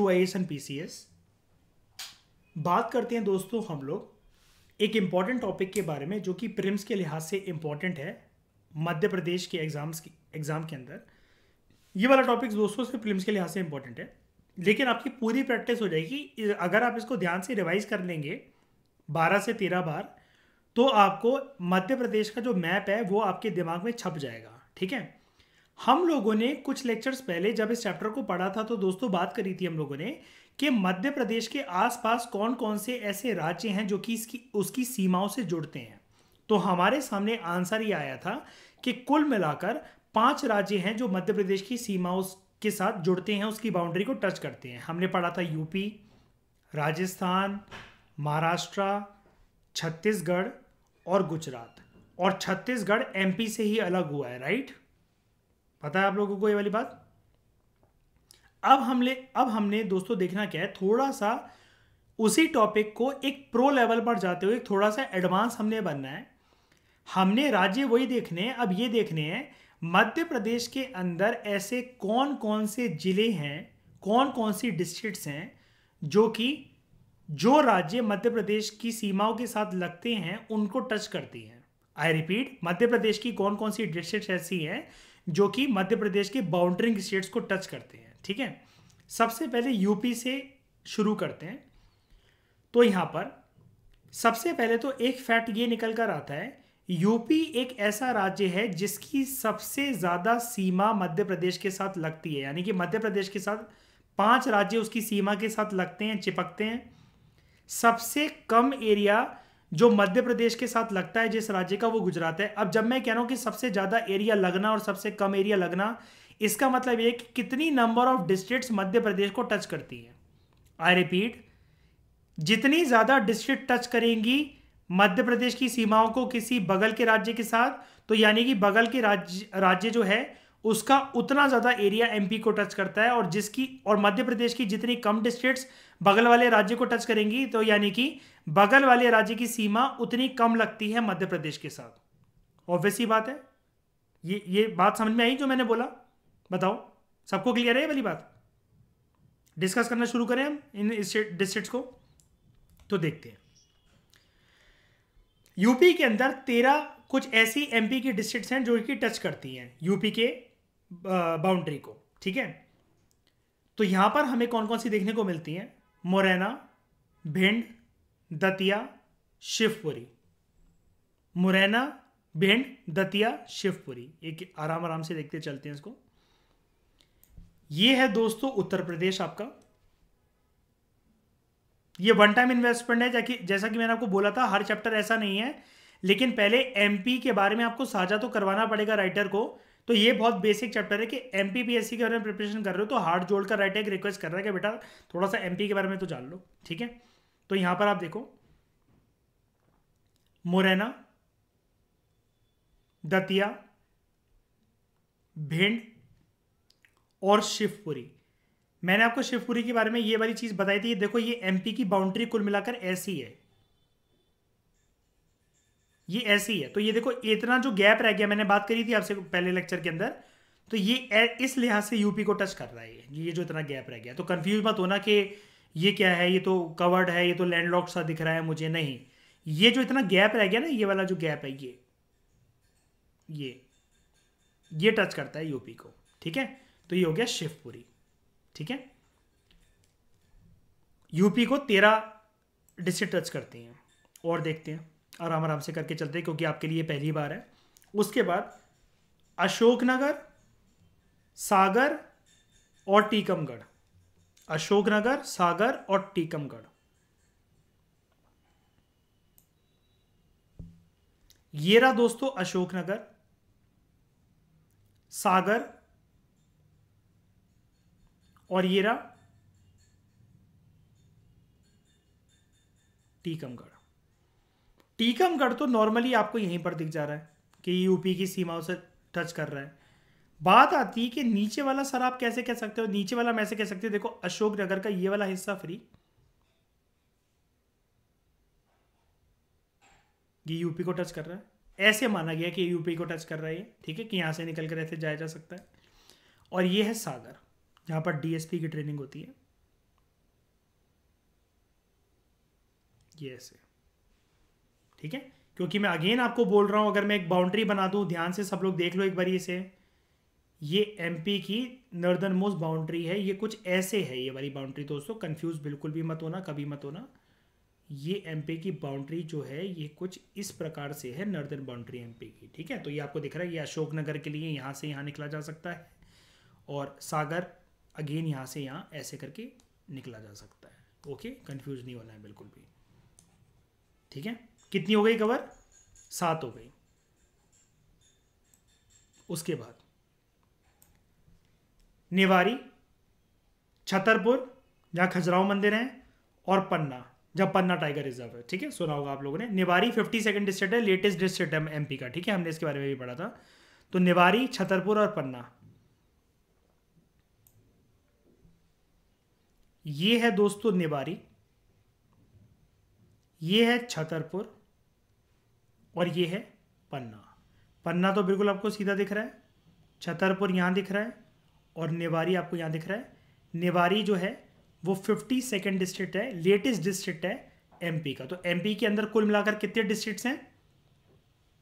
Through I S and P C S बात करते हैं दोस्तों हम लोग एक इम्पॉर्टेंट टॉपिक के बारे में जो कि प्रिम्स के लिहाज से इम्पॉर्टेंट है मध्य प्रदेश के एग्ज़ाम्स की एग्ज़ाम के अंदर ये वाला टॉपिक दोस्तों से प्रिम्स के लिहाज से इम्पॉर्टेंट है लेकिन आपकी पूरी प्रैक्टिस हो जाएगी अगर आप इसको ध्यान से रिवाइज कर लेंगे बारह से तेरह बार तो आपको मध्य प्रदेश का जो मैप है वो आपके दिमाग में छप जाएगा ठीक है हम लोगों ने कुछ लेक्चर्स पहले जब इस चैप्टर को पढ़ा था तो दोस्तों बात करी थी हम लोगों ने कि मध्य प्रदेश के आसपास कौन कौन से ऐसे राज्य हैं जो कि इसकी उसकी सीमाओं से जुड़ते हैं तो हमारे सामने आंसर ये आया था कि कुल मिलाकर पांच राज्य हैं जो मध्य प्रदेश की सीमाओं के साथ जुड़ते हैं उसकी बाउंड्री को टच करते हैं हमने पढ़ा था यूपी राजस्थान महाराष्ट्र छत्तीसगढ़ और गुजरात और छत्तीसगढ़ एमपी से ही अलग हुआ है राइट पता है आप लोगों को ये वाली बात अब हमने अब हमने दोस्तों देखना क्या है थोड़ा सा उसी टॉपिक को एक प्रो लेवल पर जाते हुए थोड़ा सा एडवांस हमने बनना है हमने राज्य वही देखने हैं अब ये देखने हैं मध्य प्रदेश के अंदर ऐसे कौन कौन से जिले हैं कौन कौन सी डिस्ट्रिक्ट्स हैं जो कि जो राज्य मध्य प्रदेश की सीमाओं के साथ लगते हैं उनको टच करती हैं आई रिपीट मध्य प्रदेश की कौन कौन सी डिस्ट्रिक्ट ऐसी हैं जो कि मध्य प्रदेश के बाउंड्रिंग स्टेट्स को टच करते हैं ठीक है सबसे पहले यूपी से शुरू करते हैं तो यहां पर सबसे पहले तो एक फैक्ट ये निकल कर आता है यूपी एक ऐसा राज्य है जिसकी सबसे ज़्यादा सीमा मध्य प्रदेश के साथ लगती है यानी कि मध्य प्रदेश के साथ पांच राज्य उसकी सीमा के साथ लगते हैं चिपकते हैं सबसे कम एरिया जो मध्य प्रदेश के साथ लगता है जिस राज्य का वो गुजरात है अब जब मैं कह रहा हूँ कि सबसे ज़्यादा एरिया लगना और सबसे कम एरिया लगना इसका मतलब ये कि कितनी number of district Madhya Pradesh को टच करती है आई रिपीट जितनी ज़्यादा डिस्ट्रिक्ट टच करेंगी मध्य प्रदेश की सीमाओं को किसी बगल के राज्य के साथ तो यानी कि बगल के राज्य राज्य जो है उसका उतना ज़्यादा एरिया एमपी को टच करता है और जिसकी और मध्य प्रदेश की जितनी कम डिस्ट्रिक्ट्स बगल वाले राज्य को टच करेंगी तो यानी कि बगल वाले राज्य की सीमा उतनी कम लगती है मध्य प्रदेश के साथ ऑब्वियस ही बात है ये ये बात समझ में आई जो मैंने बोला बताओ सबको क्लियर है वाली बात डिस्कस करना शुरू करें हम इन डिस्ट्रिक्ट को तो देखते हैं यूपी के अंदर तेरह कुछ ऐसी एमपी की डिस्ट्रिक्ट हैं जो कि टच करती हैं यूपी के बाउंड्री को ठीक है तो यहां पर हमें कौन कौन सी देखने को मिलती हैं मोरेना भिंड दतिया शिवपुरी मुरैना भिंड दतिया शिवपुरी एक आराम आराम से देखते चलते हैं इसको ये है दोस्तों उत्तर प्रदेश आपका ये वन टाइम इन्वेस्टमेंट है जैसा कि मैंने आपको बोला था हर चैप्टर ऐसा नहीं है लेकिन पहले एमपी के बारे में आपको साझा तो करवाना पड़ेगा राइटर को तो ये बहुत बेसिक चैप्टर है कि एम पी के बारे में प्रिपरेशन कर रहे हो तो हार्ड जोड़कर राइटर एक रिक्वेस्ट कर रहा है कि बेटा थोड़ा सा एमपी के बारे में तो जान लो ठीक है तो यहां पर आप देखो मुरैना दतिया भिंड और शिवपुरी मैंने आपको शिवपुरी के बारे में ये वाली चीज़ बताई थी देखो ये एमपी की बाउंड्री कुल मिलाकर ऐसी है ये ऐसी है तो ये देखो इतना जो गैप रह गया मैंने बात करी थी आपसे पहले लेक्चर के अंदर तो ये इस लिहाज से यूपी को टच कर रहा है ये जो इतना गैप रह गया तो कंफ्यूज मत होना कि ये क्या है ये तो कवर्ड है ये तो लैंडलॉक सा दिख रहा है मुझे नहीं ये जो इतना गैप रह गया ना ये वाला जो गैप है ये ये ये टच करता है यूपी को ठीक है तो ये हो गया शिवपुरी ठीक है यूपी को तेरह डिस्ट्रिक्ट टच करते हैं और देखते हैं आराम आराम से करके चलते हैं क्योंकि आपके लिए पहली बार है उसके बाद अशोकनगर सागर और टीकमगढ़ अशोकनगर सागर और टीकमगढ़ ये रहा दोस्तों अशोकनगर सागर और ये रहा टीकमगढ़ टीकमगढ़ तो नॉर्मली आपको यहीं पर दिख जा रहा है कि यूपी की सीमाओं से टच कर रहा है बात आती है कि नीचे वाला सर आप कैसे कह सकते हो नीचे वाला मैं ऐसे कह सकते हो देखो अशोक नगर का ये वाला हिस्सा फ्री ये यूपी को टच कर रहा है ऐसे माना गया कि यूपी को टच कर रहा है ठीक है कि यहां से निकल कर ऐसे जाया जा सकता है और ये है सागर यहां पर डीएसपी की ट्रेनिंग होती है ये ऐसे ठीक है क्योंकि मैं अगेन आपको बोल रहा हूं अगर मैं एक बाउंड्री बना दू ध्यान से सब लोग देख लो एक बार इसे ये एमपी की नर्दर्न मोस्ट बाउंड्री है ये कुछ ऐसे है ये वाली बाउंड्री दोस्तों कंफ्यूज बिल्कुल भी मत होना कभी मत होना ये एमपी की बाउंड्री जो है ये कुछ इस प्रकार से है नर्दर्न बाउंड्री एमपी की ठीक है तो ये आपको दिख रहा है ये अशोकनगर के लिए यहाँ से यहाँ निकला जा सकता है और सागर अगेन यहाँ से यहाँ ऐसे करके निकला जा सकता है ओके कन्फ्यूज नहीं होना है बिल्कुल भी ठीक है कितनी हो गई कवर सात हो गई उसके बाद निवारी छतरपुर जहाँ खजुराहो मंदिर है और पन्ना जब पन्ना टाइगर रिजर्व है ठीक है सुना होगा आप लोगों ने निवारी फिफ्टी सेकेंड डिस्ट्रिक्ट है लेटेस्ट डिस्ट्रिक्ट है एमपी का ठीक है हमने इसके बारे में भी पढ़ा था तो निवारी छतरपुर और पन्ना ये है दोस्तों निवारी ये है छतरपुर और ये है पन्ना पन्ना तो बिल्कुल आपको सीधा दिख रहा है छतरपुर यहां दिख रहा है और नेवारी आपको यहाँ दिख रहा है नेवारी जो है वो फिफ्टी सेकेंड डिस्ट्रिक्ट है लेटेस्ट डिस्ट्रिक्ट है एमपी का तो एमपी के अंदर कुल मिलाकर कितने डिस्ट्रिक्ट हैं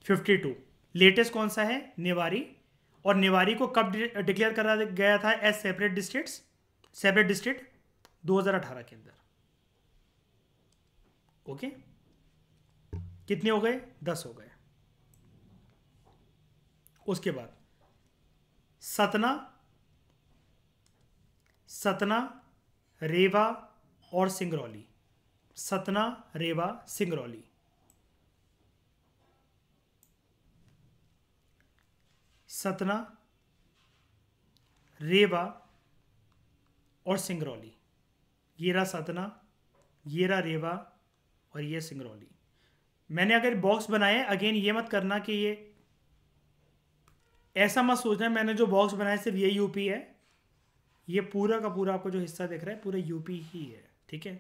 फिफ्टी टू लेटेस्ट कौन सा है नेवारी और नेवारी को कब डिक्लेयर करा गया था as separate district separate district 2018 के अंदर ओके कितने हो गए दस हो गए उसके बाद सतना सतना रेवा और सिंगरौली सतना रेवा सिंगरौली सतना रेवा और सिंगरौली ये रहा सतना ये रहा रेवा और ये सिंगरौली मैंने अगर बॉक्स बनाए अगेन ये मत करना कि ये ऐसा मत सोचना मैंने जो बॉक्स बनाया सिर्फ ये यूपी है ये पूरा का पूरा आपको जो हिस्सा दिख रहा है पूरा यूपी ही है ठीक है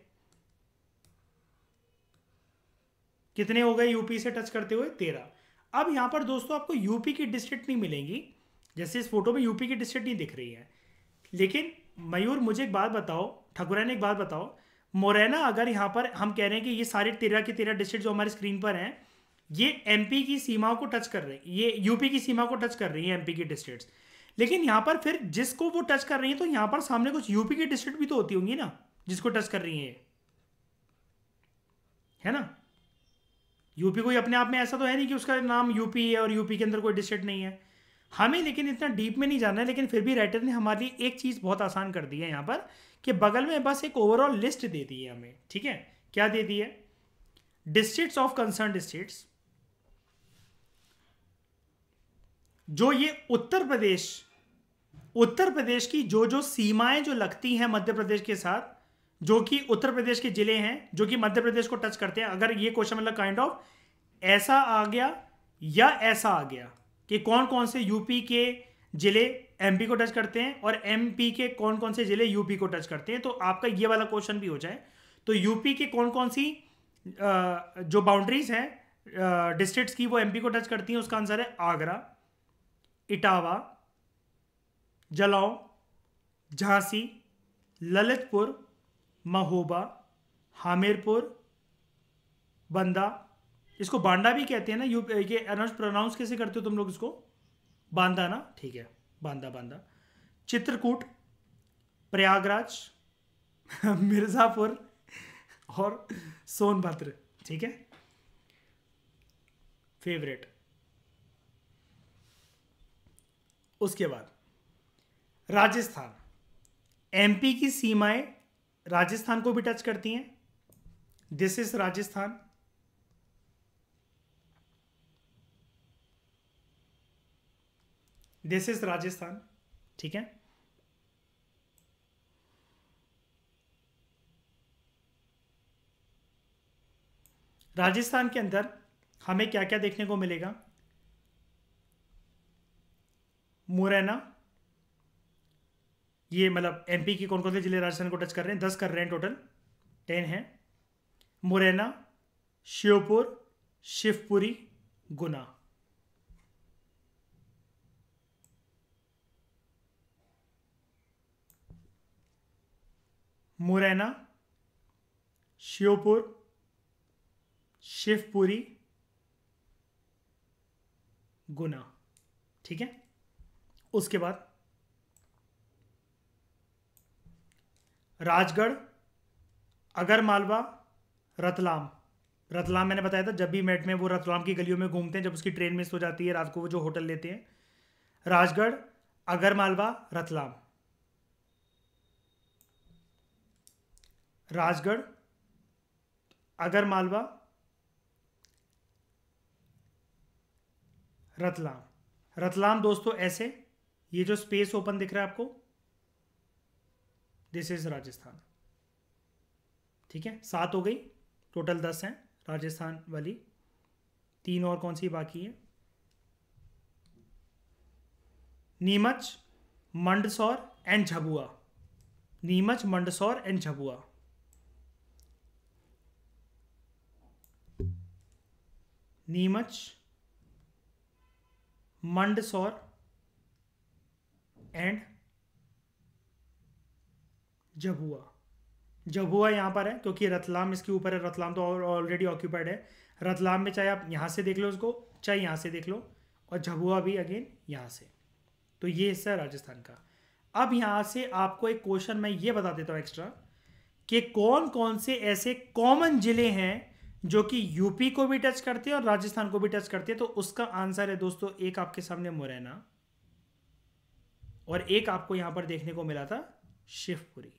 कितने हो गए यूपी से टच करते हुए तेरह अब यहां पर दोस्तों आपको यूपी की डिस्ट्रिक्ट नहीं मिलेंगी जैसे इस फोटो में यूपी की डिस्ट्रिक्ट नहीं दिख रही है लेकिन मयूर मुझे एक बात बताओ ने एक बात बताओ मोरैना अगर यहां पर हम कह रहे हैं कि ये सारे तेरह के तेरह डिस्ट्रिक्ट जो हमारे स्क्रीन पर हैं ये एमपी की सीमा को टच कर रही है ये यूपी की सीमा को टच कर रही है एमपी की डिस्ट्रिक्ट लेकिन यहां पर फिर जिसको वो टच कर रही है तो यहां पर सामने कुछ यूपी की डिस्ट्रिक्ट भी तो होती होंगी ना जिसको टच कर रही है है ना यूपी कोई अपने आप में ऐसा तो है नहीं कि उसका नाम यूपी है और यूपी के अंदर कोई डिस्ट्रिक्ट नहीं है हमें लेकिन इतना डीप में नहीं जाना है लेकिन फिर भी राइटर ने हमारे लिए एक चीज़ बहुत आसान कर दी है यहां पर कि बगल में बस एक ओवरऑल लिस्ट दे दी है हमें ठीक है क्या दे दी है डिस्ट्रिक्ट ऑफ कंसर्न स्टेट जो ये उत्तर प्रदेश उत्तर प्रदेश की जो जो सीमाएं जो लगती हैं मध्य प्रदेश के साथ जो कि उत्तर प्रदेश के जिले हैं जो कि मध्य प्रदेश को टच करते हैं अगर ये क्वेश्चन मतलब काइंड ऑफ ऐसा आ गया या ऐसा आ गया कि कौन कौन से यूपी के जिले एमपी को टच करते हैं और एमपी के कौन कौन से जिले यूपी को टच करते हैं तो आपका ये वाला क्वेश्चन भी हो जाए तो यूपी के कौन कौन सी जो बाउंड्रीज हैं डिस्ट्रिक्ट्स की वो एमपी को टच करती हैं उसका आंसर है आगरा इटावा जलाओ झांसी ललितपुर महोबा हामिरपुर बंदा इसको बांडा भी कहते हैं ना यू ये अनाउंस प्रोनाउंस कैसे करते हो तुम लोग इसको बांदा ना ठीक है बांदा बांदा चित्रकूट प्रयागराज मिर्ज़ापुर और सोनभद्र ठीक है फेवरेट उसके बाद राजस्थान एमपी की सीमाएं राजस्थान को भी टच करती हैं this is Rajasthan this is Rajasthan ठीक है राजस्थान के अंदर हमें क्या क्या देखने को मिलेगा मुरैना ये मतलब एमपी के कौन कौन से जिले राजस्थान को टच कर रहे हैं दस कर रहे हैं टोटल टेन हैं मुरैना श्योपुर शिवपुरी गुना मुरैना श्योपुर शिवपुरी गुना ठीक है उसके बाद राजगढ़ अगरमालवा रतलाम रतलाम मैंने बताया था जब भी मेट में वो रतलाम की गलियों में घूमते हैं जब उसकी ट्रेन मिस हो जाती है रात को वो जो होटल लेते हैं राजगढ़ अगरमालवा रतलाम राजगढ़ अगरमालवा रतलाम रतलाम दोस्तों ऐसे ये जो स्पेस ओपन दिख रहा है आपको दिस इज राजस्थान ठीक है सात हो गई टोटल दस हैं राजस्थान वाली तीन और कौन सी बाकी है Neemuch Mandsaur and Jhabua Neemuch Mandsaur and Jhabua Neemuch Mandsaur and Jhabua Jhabua यहाँ पर है क्योंकि रतलाम इसके ऊपर है रतलाम तो ऑलरेडी ऑक्यूपाइड है रतलाम में चाहे आप यहाँ से देख लो उसको चाहे यहाँ से देख लो और झबुआ भी अगेन यहाँ से तो ये हिस्सा है राजस्थान का अब यहाँ से आपको एक क्वेश्चन मैं ये बता देता हूँ एक्स्ट्रा कि कौन कौन से ऐसे कॉमन ज़िले हैं जो कि यूपी को भी टच करते हैं और राजस्थान को भी टच करते हैं तो उसका आंसर है दोस्तों एक आपके सामने मुरैना और एक आपको यहां पर देखने को मिला था शिवपुरी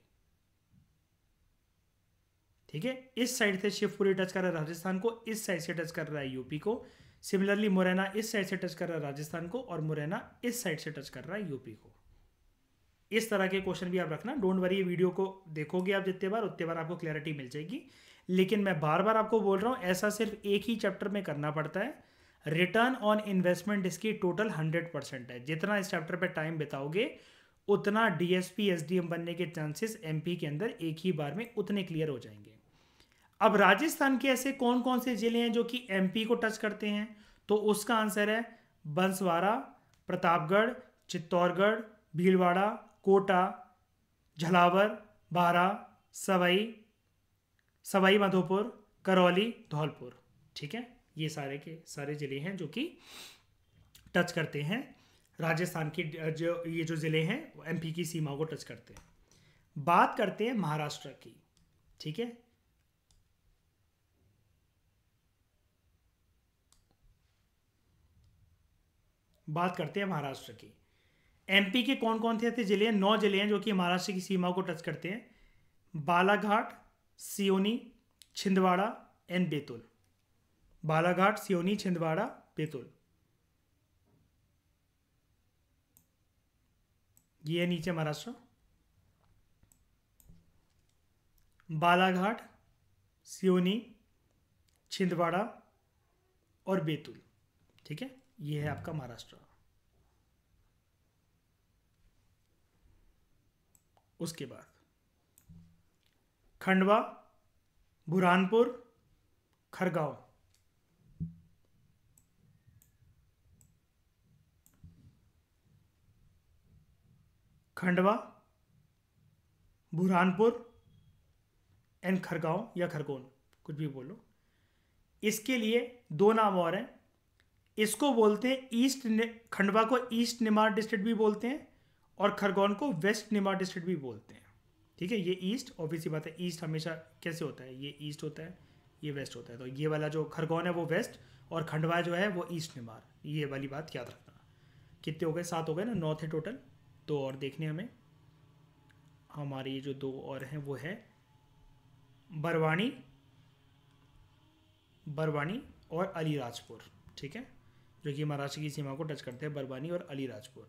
ठीक है इस साइड से शिवपुरी टच कर रहा है राजस्थान को इस साइड से टच कर रहा है यूपी को सिमिलरली मुरैना इस साइड से टच कर रहा है राजस्थान को और मुरैना इस साइड से टच कर रहा है यूपी को इस तरह के क्वेश्चन भी आप रखना डोंट वरी वीडियो को देखोगे आप जितने बार उतने बार आपको क्लैरिटी मिल जाएगी लेकिन मैं बार बार आपको बोल रहा हूँ ऐसा सिर्फ एक ही चैप्टर में करना पड़ता है रिटर्न ऑन इन्वेस्टमेंट इसकी टोटल हंड्रेड परसेंट है जितना इस चैप्टर पर टाइम बिताओगे उतना डीएसपी एसडीएम बनने के चांसेस एमपी के अंदर एक ही बार में उतने क्लियर हो जाएंगे अब राजस्थान के ऐसे कौन कौन से जिले हैं जो कि एमपी को टच करते हैं तो उसका आंसर है बंसवारा प्रतापगढ़ चित्तौड़गढ़ भीलवाड़ा कोटा झलावर बारा सवाई सवाई माधोपुर करौली धौलपुर ठीक है ये सारे के सारे ज़िले हैं जो कि टच करते हैं राजस्थान के जो ये जो ज़िले हैं एमपी की सीमा को टच करते हैं बात करते हैं महाराष्ट्र की ठीक है बात करते हैं महाराष्ट्र की एमपी के कौन कौन से ऐसे जिले हैं नौ जिले हैं जो कि महाराष्ट्र की सीमा को टच करते हैं बालाघाट सियोनी छिंदवाड़ा एंड बेतुल बालाघाट सियोनी छिंदवाड़ा बेतुल ये है नीचे महाराष्ट्र बालाघाट सियोनी छिंदवाड़ा और बेतुल ठीक है ये है आपका महाराष्ट्र उसके बाद खंडवा बुरहानपुर खरगांव खंडवा बुरहानपुर एंड खरगांव या खरगोन कुछ भी बोलो इसके लिए दो नाम और हैं इसको बोलते हैं ईस्ट खंडवा को ईस्ट निमाड़ डिस्ट्रिक्ट भी बोलते हैं और खरगोन को वेस्ट निमाड़ डिस्ट्रिक्ट भी बोलते हैं ठीक है ये ईस्ट ऑब्वियस बात है ईस्ट हमेशा कैसे होता है ये ईस्ट होता है ये वेस्ट होता है तो ये वाला जो खरगोन है वो वेस्ट और खंडवा जो है वो ईस्ट निमार ये वाली बात याद रखना कितने हो गए सात हो गए ना नौ थे टोटल दो और देखने हमें हमारे ये जो दो और हैं वो है बरवानी बरवानी और अलीराजपुर ठीक है जो कि महाराष्ट्र की सीमा को टच करते हैं बरवानी और अलीराजपुर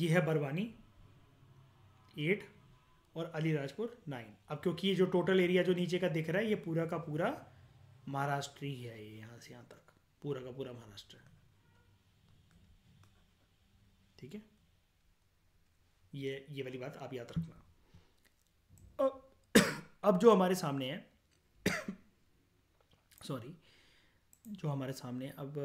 ये है बरवानी एट और अलीराजपुर नाइन अब क्योंकि ये जो टोटल एरिया जो नीचे का दिख रहा है ये पूरा का पूरा महाराष्ट्र ही है ये यहाँ से यहाँ तक पूरा का पूरा महाराष्ट्र ठीक है ये ये वाली बात आप याद रखना अब जो हमारे सामने है सॉरी जो हमारे सामने अब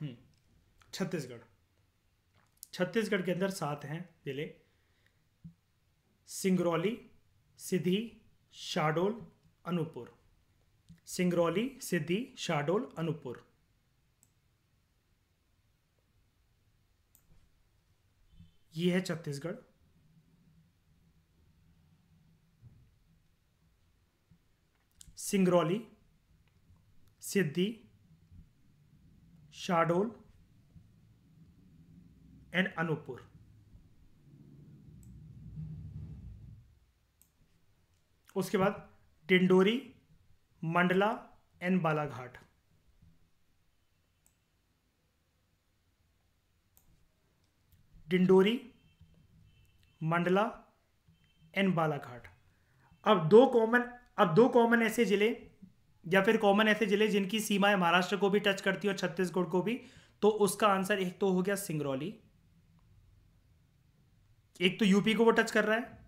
हम्म, छत्तीसगढ़ छत्तीसगढ़ के अंदर सात हैं जिले सिंगरौली सिधी शाडोल अनूपपुर सिंगरौली सिद्धि शाहडोल अनूपपुर ये है छत्तीसगढ़ सिंगरौली सिद्धि शाहडोल एंड अनूपपुर उसके बाद डिंडोरी मंडला एंड बालाघाट डिंडोरी मंडला एंड बालाघाट अब दो कॉमन अब दो कॉमन ऐसे जिले या फिर कॉमन ऐसे जिले जिनकी सीमाएं महाराष्ट्र को भी टच करती है और छत्तीसगढ़ को भी तो उसका आंसर एक तो हो गया सिंगरौली एक तो यूपी को वो टच कर रहा है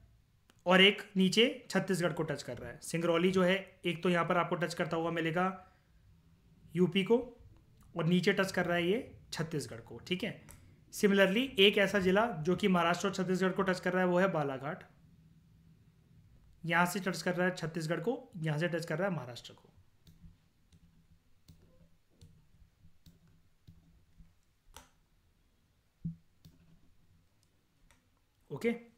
और एक नीचे छत्तीसगढ़ को टच कर रहा है सिंगरौली जो है एक तो यहाँ पर आपको टच करता हुआ मिलेगा यूपी को और नीचे टच कर रहा है ये छत्तीसगढ़ को ठीक है सिमिलरली एक ऐसा जिला जो कि महाराष्ट्र और छत्तीसगढ़ को टच कर रहा है वो है बालाघाट यहाँ से टच कर रहा है छत्तीसगढ़ को यहाँ से टच कर रहा है महाराष्ट्र को ओके okay?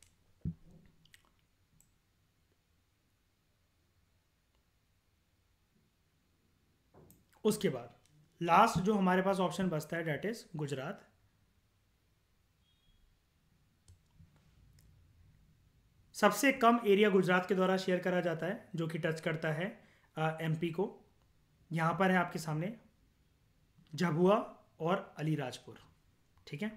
उसके बाद लास्ट जो हमारे पास ऑप्शन बचता है डेट इज गुजरात सबसे कम एरिया गुजरात के द्वारा शेयर करा जाता है जो कि टच करता है एमपी को यहां पर है आपके सामने झबुआ और अलीराजपुर ठीक है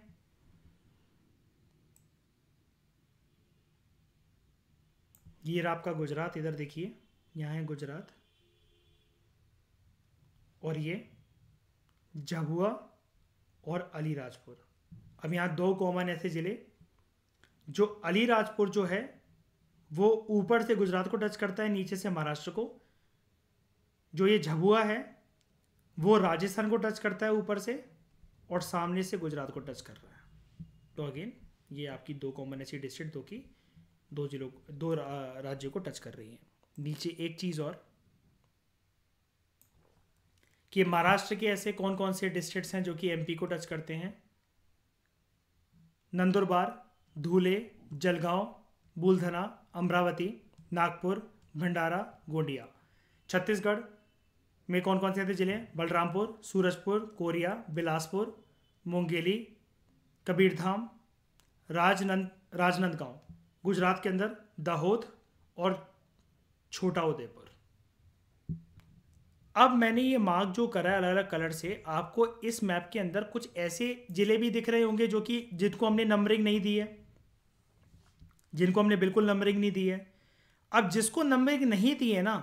ये आपका गुजरात इधर देखिए यहां है गुजरात और ये झबुआ और अलीराजपुर अब यहाँ दो कॉमन ऐसे ज़िले जो अलीराजपुर जो है वो ऊपर से गुजरात को टच करता है नीचे से महाराष्ट्र को जो ये झबुआ है वो राजस्थान को टच करता है ऊपर से और सामने से गुजरात को टच कर रहा है तो अगेन ये आपकी दो कॉमन ऐसी डिस्ट्रिक्ट दो की दो जिलों दो राज्यों को टच कर रही है नीचे एक चीज़ और कि महाराष्ट्र के ऐसे कौन कौन से डिस्ट्रिक्ट्स हैं जो कि एमपी को टच करते हैं नंदुरबार धूले जलगांव बुलधना अमरावती नागपुर भंडारा गोंडिया छत्तीसगढ़ में कौन कौन से ऐसे जिले हैं बलरामपुर सूरजपुर कोरिया बिलासपुर मुंगेली कबीरधाम राजनंद राजनंदगांव गुजरात के अंदर दाहोद और छोटा उदयपुर अब मैंने ये मार्क जो करा है अलग अलग कलर से आपको इस मैप के अंदर कुछ ऐसे ज़िले भी दिख रहे होंगे जो कि जिनको हमने नंबरिंग नहीं दी है जिनको हमने बिल्कुल नंबरिंग नहीं दी है अब जिसको नंबरिंग नहीं दी है ना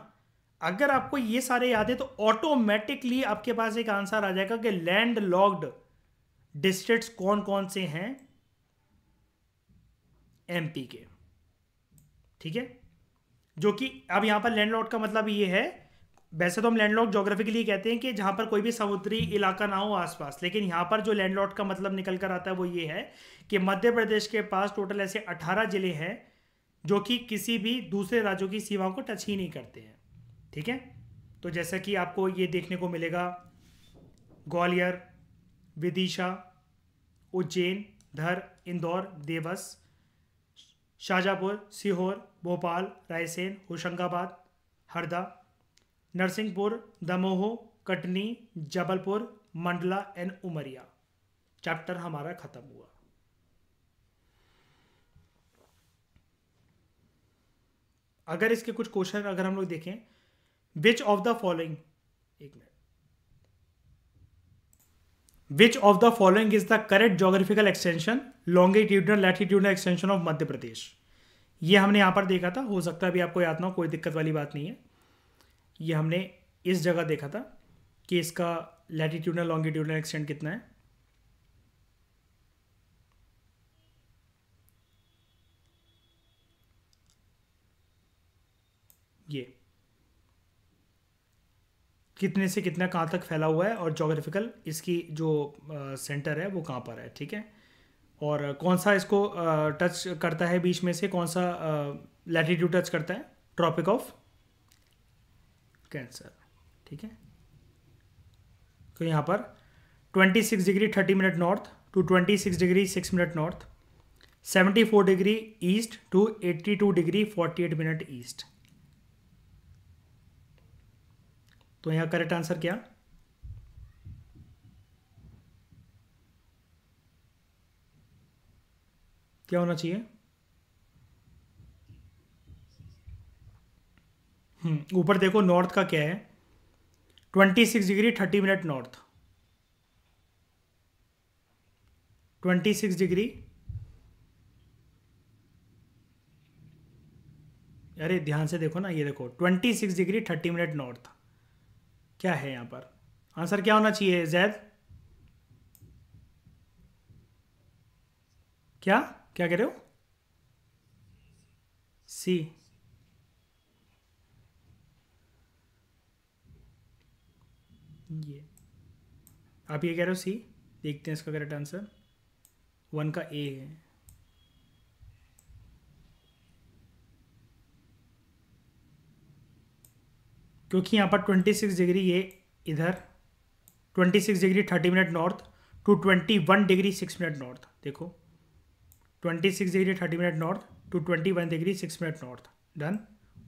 अगर आपको ये सारे याद है तो ऑटोमेटिकली आपके पास एक आंसर आ जाएगा कि लैंड लॉक्ड डिस्ट्रिक्ट कौन कौन से हैं एम के ठीक है जो कि अब यहां पर लैंड लॉक्ड का मतलब ये है वैसे तो हम लैंडलॉक जोग्राफी के लिए कहते हैं कि जहाँ पर कोई भी समुद्री इलाका ना हो आसपास लेकिन यहाँ पर जो लैंडलॉक का मतलब निकल कर आता है वो ये है कि मध्य प्रदेश के पास टोटल ऐसे 18 जिले हैं जो कि किसी भी दूसरे राज्यों की सीमाओं को टच ही नहीं करते हैं ठीक है तो जैसा कि आपको ये देखने को मिलेगा ग्वालियर विदिशा उज्जैन धर इंदौर देवस शाहजहाँपुर सीहोर भोपाल रायसेन होशंगाबाद हरदा नरसिंहपुर दमोह कटनी जबलपुर मंडला एंड उमरिया चैप्टर हमारा खत्म हुआ अगर इसके कुछ क्वेश्चन अगर हम लोग देखें विच ऑफ द फॉलोइंग एक minute which of the following is the correct geographical extension longitudinal latitudinal extension of Madhya Pradesh ये हमने यहां पर देखा था हो सकता है अभी आपको याद ना हो कोई दिक्कत वाली बात नहीं है ये हमने इस जगह देखा था कि इसका लैटिट्यूडनल लॉन्गिट्यूडनल एक्सटेंड कितना है ये कितने से कितना कहाँ तक फैला हुआ है और जोग्राफिकल इसकी जो सेंटर है वो कहाँ पर है ठीक है और कौन सा इसको टच करता है बीच में से कौन सा लैटिट्यूड टच करता है ट्रॉपिक ऑफ कैंसर ठीक है तो यहाँ पर 26 degree 30 minute north to 26 degree 6 minute north 74 degree east to 82 degree 48 minute east तो यहाँ करेक्ट आंसर क्या क्या होना चाहिए हम्म, ऊपर देखो नॉर्थ का क्या है twenty six degree thirty minute north twenty six degree अरे ध्यान से देखो ना ये देखो twenty six degree thirty minute north क्या है यहां पर आंसर क्या होना चाहिए जैद क्या क्या कह रहे हो सी ये आप ये कह रहे हो सी देखते हैं इसका करेक्ट आंसर वन का ए है क्योंकि यहाँ पर ट्वेंटी सिक्स डिग्री ये इधर twenty six degree thirty minute north to twenty one degree six minute north देखो twenty six degree thirty minute north to twenty one degree six minute north done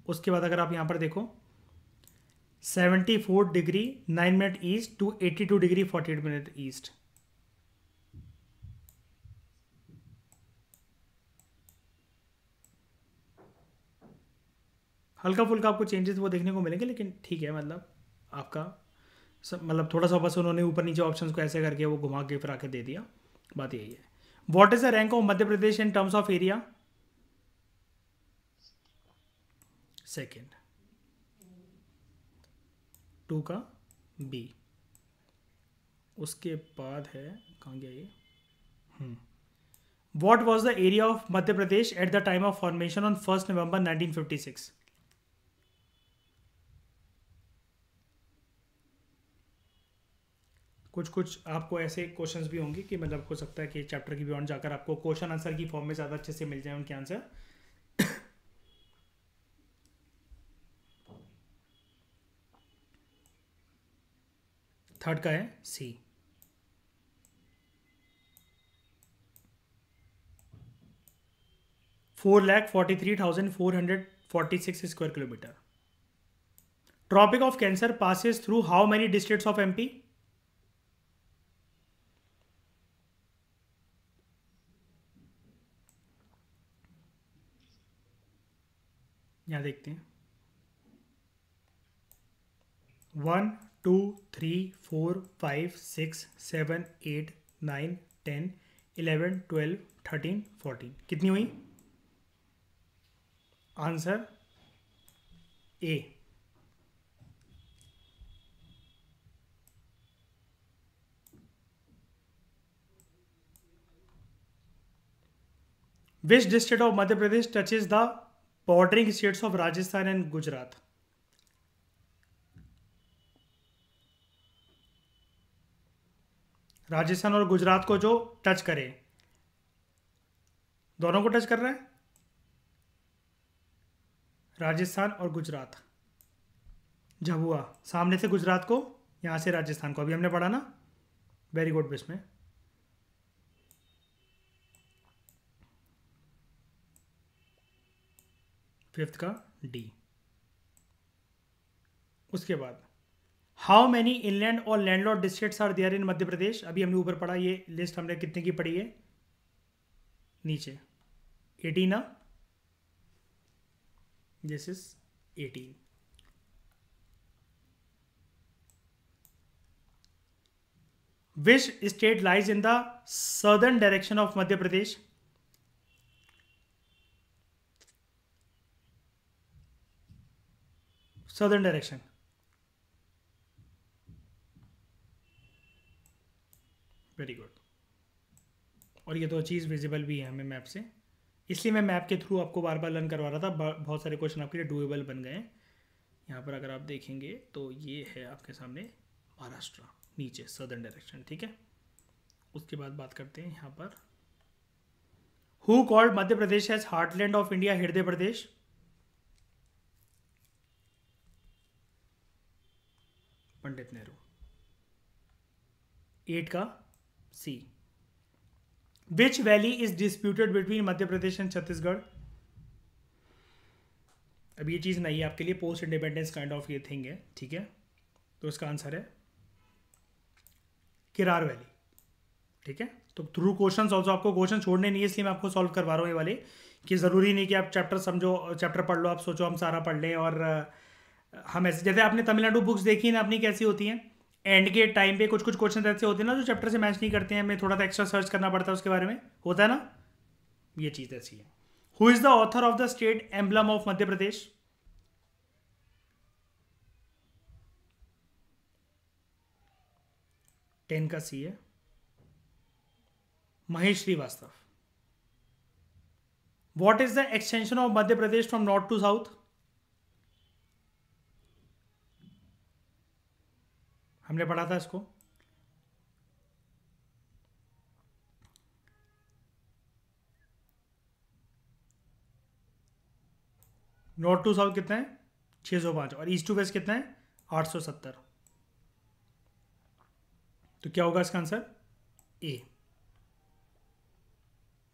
उसके बाद अगर आप यहाँ पर देखो seventy four degree nine minute east to eighty two degree forty eight minute east हल्का फुल्का आपको चेंजेस वो देखने को मिलेंगे लेकिन ठीक है मतलब आपका मतलब थोड़ा सा बस उन्होंने ऊपर नीचे ऑप्शंस को ऐसे करके वो घुमा के फिरा आके दे दिया बात यही है what is the rank of Madhya Pradesh in terms of area second to का बी उसके बाद है कहाँ गया ये what was the area of Madhya Pradesh at the time of formation on first November 1956 कुछ कुछ आपको ऐसे क्वेश्चंस भी होंगे कि मतलब हो सकता है कि चैप्टर की बियॉन्ड जाकर आपको क्वेश्चन आंसर की फॉर्म में ज़्यादा अच्छे से मिल जाए उनके आंसर थर्ड का है C four lakh forty three thousand four hundred forty six square kilometre tropic of cancer passes through how many district of MP यहाँ देखते हैं one two three four five six seven eight nine ten eleven twelve thirteen fourteen कितनी हुई answer A which district of Madhya Pradesh touches the bordering states of Rajasthan and Gujarat Rajasthan और गुजरात को जो touch करे दोनों को टच कर रहा है राजस्थान और गुजरात झबुआ सामने से गुजरात को यहां से राजस्थान को अभी हमने पढ़ा ना वेरी गुड बिस में फिफ्थ का डी उसके बाद हाउ मैनी इनलैंड और landlocked district are there in Madhya Pradesh अभी हमने ऊपर पढ़ा ये लिस्ट हमने कितने की पढ़ी है नीचे एटीन ना this is eighteen which state lies in the southern direction of Madhya Pradesh southern direction very good और ये दो चीज़ विजिबल भी है हमें मैप से इसलिए मैं मैप के थ्रू आपको बार बार लर्न करवा रहा था बहुत सारे क्वेश्चन आपके लिए डूएबल बन गए हैं यहाँ पर अगर आप देखेंगे तो ये है आपके सामने महाराष्ट्र नीचे सदर्न डायरेक्शन ठीक है उसके बाद बात करते हैं यहाँ पर who called Madhya Pradesh as heartland of India हृदय प्रदेश पंडित नेहरू एट का C which valley is disputed between Madhya Pradesh and Chhattisgarh अब ये चीज़ नहीं है आपके लिए पोस्ट इंडिपेंडेंस काइंड ऑफ ये थिंग है ठीक है तो इसका आंसर है किरार वैली ठीक है तो थ्रू क्वेश्चन ऑल्सो आपको क्वेश्चन छोड़ने नहीं है इसलिए मैं आपको सॉल्व करवा रहा हूँ ये वाले कि ज़रूरी नहीं कि आप चैप्टर समझो चैप्टर पढ़ लो आप सोचो हम सारा पढ़ लें और हम ऐसे जैसे आपने तमिलनाडु बुक्स देखी ना अपनी कैसी होती हैं एंड के टाइम पे कुछ कुछ क्वेश्चन ऐसे होते हैं ना जो चैप्टर से मैच नहीं करते हैं हमें थोड़ा सा एक्स्ट्रा सर्च करना पड़ता है उसके बारे में होता है ना ये चीज़ ऐसी है who is the author of the state emblem of Madhya Pradesh ten का सी है Mahesh Shrivastava what is the extension of Madhya Pradesh from north to south हमने पढ़ा था इसको नॉर्थ टू साउथ कितना है छः सौ पाँच और ईस्ट टू वेस्ट कितना है आठ सौ सत्तर तो क्या होगा इसका आंसर ए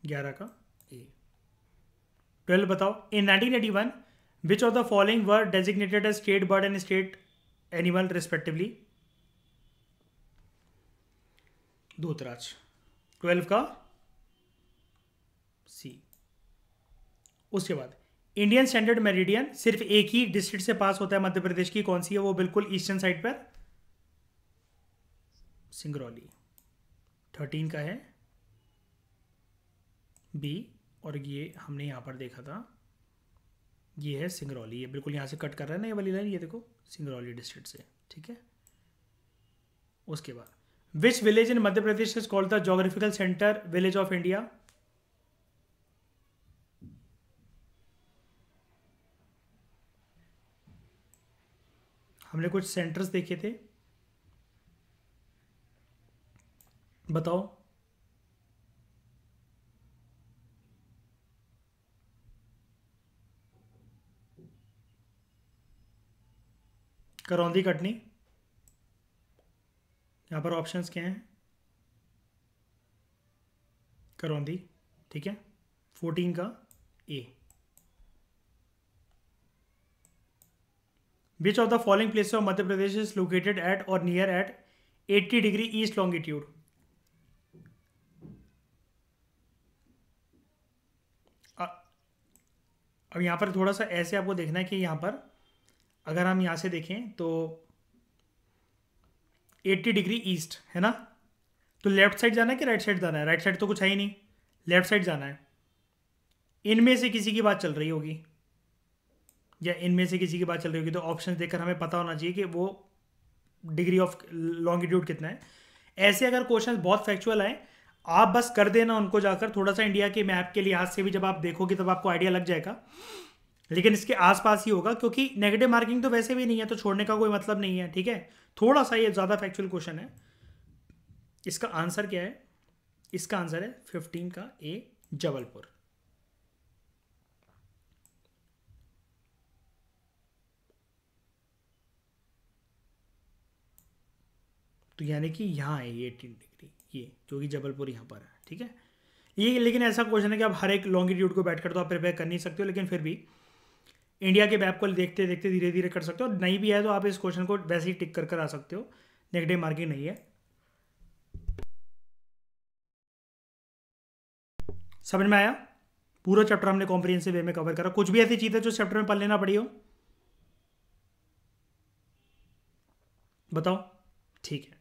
ग्यारह का ए ट्वेल्व बताओ in nineteen eighty one which of the following were designated as state bird and state animal respectively दूतराज ट्वेल्व का सी उसके बाद इंडियन स्टैंडर्ड मेरिडियन सिर्फ एक ही डिस्ट्रिक्ट से पास होता है मध्य प्रदेश की कौन सी है वो बिल्कुल ईस्टर्न साइड पर सिंगरौली थर्टीन का है बी और ये हमने यहाँ पर देखा था ये है सिंगरौली ये बिल्कुल यहाँ से कट कर रहा है ना ये वाली लाइन ये देखो सिंगरौली डिस्ट्रिक्ट से ठीक है उसके बाद which village in Madhya Pradesh is called the geographical centre village of India हमने कुछ सेंटर्स देखे थे बताओ करौंदी कटनी यहाँ पर ऑप्शंस क्या हैं करौंदी ठीक है फोर्टीन का A which of the following place of Madhya Pradesh is located at और near at 80 degree east longitude अब यहाँ पर थोड़ा सा ऐसे आपको देखना है कि यहाँ पर अगर हम यहाँ से देखें तो एट्टी डिग्री ईस्ट है ना तो लेफ्ट साइड जाना है कि राइट साइड जाना है राइट साइड तो कुछ है ही नहीं लेफ्ट साइड जाना है इनमें से किसी की बात चल रही होगी या इनमें से किसी की बात चल रही होगी तो ऑप्शन देखकर हमें पता होना चाहिए कि वो डिग्री ऑफ लॉन्गिट्यूड कितना है ऐसे अगर क्वेश्चन बहुत फैक्चुअल आए आप बस कर देना उनको जाकर थोड़ा सा इंडिया के मैप के लिहाज से भी जब आप देखोगे तब आपको आइडिया लग जाएगा लेकिन इसके आसपास ही होगा क्योंकि नेगेटिव मार्किंग तो वैसे भी नहीं है तो छोड़ने का कोई मतलब नहीं है ठीक है थोड़ा सा ये ज़्यादा फैक्चुअल क्वेश्चन है इसका आंसर क्या है इसका आंसर है फिफ्टीन का ए जबलपुर तो यानी कि यहां है ये एटीन डिग्री ये जो कि जबलपुर यहां पर है ठीक है ये लेकिन ऐसा क्वेश्चन है कि आप हर एक लॉन्गिट्यूड को बैठकर तो आप प्रिपेयर कर नहीं सकते हो लेकिन फिर भी इंडिया के मैप को देखते देखते धीरे धीरे कर सकते हो नहीं भी है तो आप इस क्वेश्चन को वैसे ही टिक कर कर आ सकते हो नेगेटिव मार्किंग नहीं है समझ में आया पूरा चैप्टर हमने कॉम्प्रिहेंसिव वे में कवर करा कुछ भी ऐसी चीज़ है जो चैप्टर में पढ़ लेना पड़ी हो बताओ ठीक है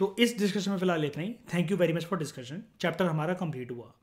तो इस डिस्कशन में फिलहाल लेते ही thank you very much for discussion chapter हमारा कंप्लीट हुआ